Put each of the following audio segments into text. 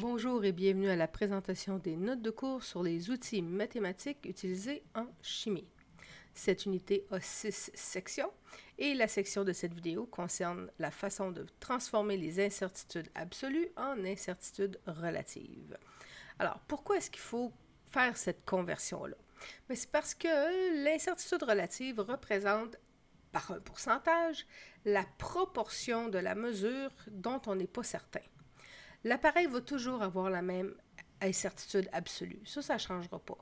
Bonjour et bienvenue à la présentation des notes de cours sur les outils mathématiques utilisés en chimie. Cette unité a six sections et la section de cette vidéo concerne la façon de transformer les incertitudes absolues en incertitudes relatives. Alors, pourquoi est-ce qu'il faut faire cette conversion-là? Ben, c'est parce que l'incertitude relative représente par un pourcentage la proportion de la mesure dont on n'est pas certain l'appareil va toujours avoir la même incertitude absolue. Ça, ça ne changera pas.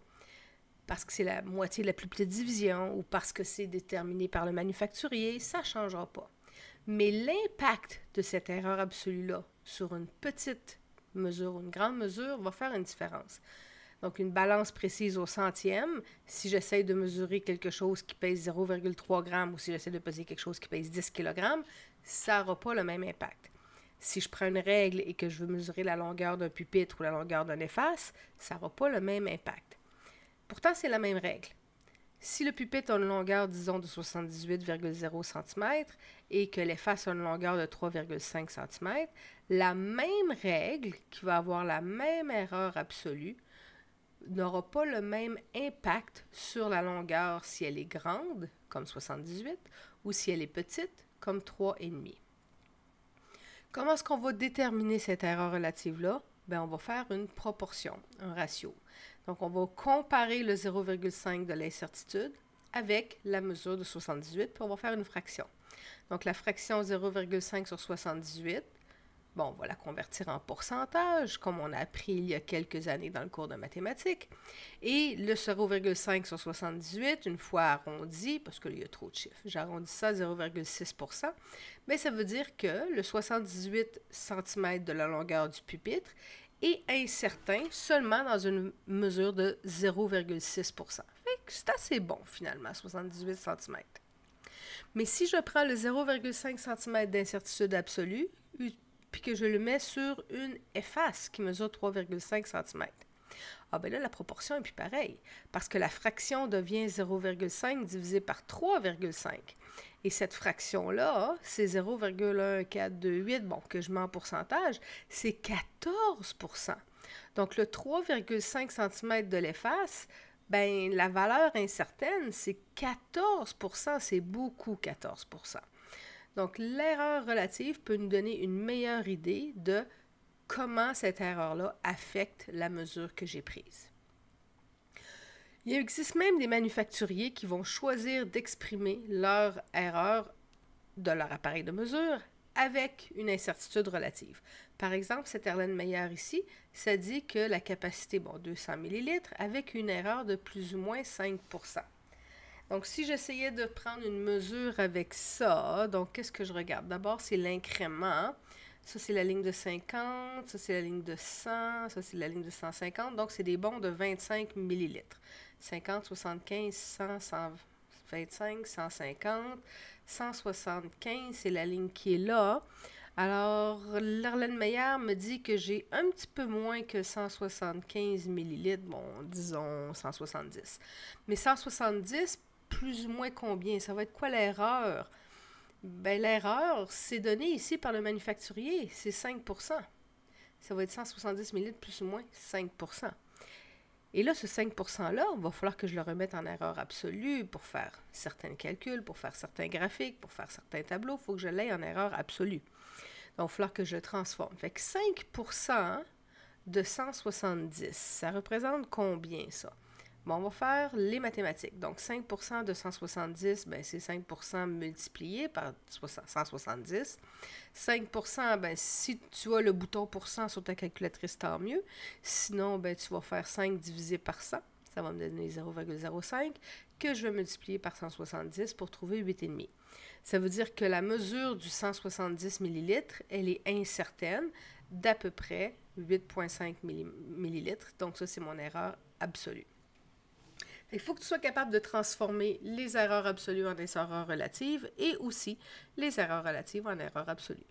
Parce que c'est la moitié de la plus petite division ou parce que c'est déterminé par le manufacturier, ça ne changera pas. Mais l'impact de cette erreur absolue-là sur une petite mesure ou une grande mesure va faire une différence. Donc, une balance précise au centième, si j'essaie de mesurer quelque chose qui pèse 0,3 g ou si j'essaie de peser quelque chose qui pèse 10 kg, ça n'aura pas le même impact si je prends une règle et que je veux mesurer la longueur d'un pupitre ou la longueur d'un efface, ça n'aura pas le même impact. Pourtant, c'est la même règle. Si le pupitre a une longueur, disons, de 78,0 cm et que l'efface a une longueur de 3,5 cm, la même règle, qui va avoir la même erreur absolue, n'aura pas le même impact sur la longueur si elle est grande, comme 78, ou si elle est petite, comme 3,5. Comment est-ce qu'on va déterminer cette erreur relative-là? Bien, on va faire une proportion, un ratio. Donc, on va comparer le 0,5 de l'incertitude avec la mesure de 78, puis on va faire une fraction. Donc, la fraction 0,5 sur 78, Bon, on va la convertir en pourcentage, comme on a appris il y a quelques années dans le cours de mathématiques. Et le 0,5 sur 78, une fois arrondi, parce qu'il y a trop de chiffres, j'arrondis ça à 0,6 mais ça veut dire que le 78 cm de la longueur du pupitre est incertain seulement dans une mesure de 0,6 c'est assez bon finalement, 78 cm. Mais si je prends le 0,5 cm d'incertitude absolue, puis que je le mets sur une efface qui mesure 3,5 cm. Ah ben là, la proportion est plus pareille, parce que la fraction devient 0,5 divisé par 3,5. Et cette fraction-là, c'est 0,1428, bon, que je mets en pourcentage, c'est 14 Donc le 3,5 cm de l'efface, ben la valeur incertaine, c'est 14 c'est beaucoup 14 donc, l'erreur relative peut nous donner une meilleure idée de comment cette erreur-là affecte la mesure que j'ai prise. Il existe même des manufacturiers qui vont choisir d'exprimer leur erreur de leur appareil de mesure avec une incertitude relative. Par exemple, cette Meyer ici, ça dit que la capacité, bon, 200 ml, avec une erreur de plus ou moins 5 donc, si j'essayais de prendre une mesure avec ça, donc qu'est-ce que je regarde? D'abord, c'est l'incrément. Ça, c'est la ligne de 50, ça, c'est la ligne de 100, ça, c'est la ligne de 150. Donc, c'est des bons de 25 millilitres. 50, 75, 100, 125, 150, 175, c'est la ligne qui est là. Alors, l'Arlène Meyer me dit que j'ai un petit peu moins que 175 millilitres, bon, disons 170. Mais 170 plus ou moins combien? Ça va être quoi l'erreur? Ben, l'erreur, c'est donné ici par le manufacturier, c'est 5 Ça va être 170 millilitres, plus ou moins 5 Et là, ce 5 %-là, il va falloir que je le remette en erreur absolue pour faire certains calculs, pour faire certains graphiques, pour faire certains tableaux. Il faut que je l'aie en erreur absolue. Donc, il va falloir que je le transforme. Fait que 5 de 170, ça représente combien, ça? Bon, on va faire les mathématiques. Donc, 5 de 170, ben, c'est 5 multiplié par 170. 5 ben, si tu as le bouton pour 100 sur ta calculatrice, tant mieux. Sinon, ben, tu vas faire 5 divisé par 100. Ça va me donner 0,05 que je vais multiplier par 170 pour trouver 8,5. Ça veut dire que la mesure du 170 ml, elle est incertaine d'à peu près 8,5 ml. Donc, ça, c'est mon erreur absolue. Il faut que tu sois capable de transformer les erreurs absolues en des erreurs relatives et aussi les erreurs relatives en erreurs absolues.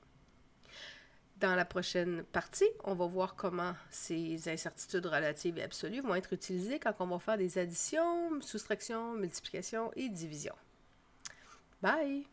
Dans la prochaine partie, on va voir comment ces incertitudes relatives et absolues vont être utilisées quand on va faire des additions, soustractions, multiplications et divisions. Bye!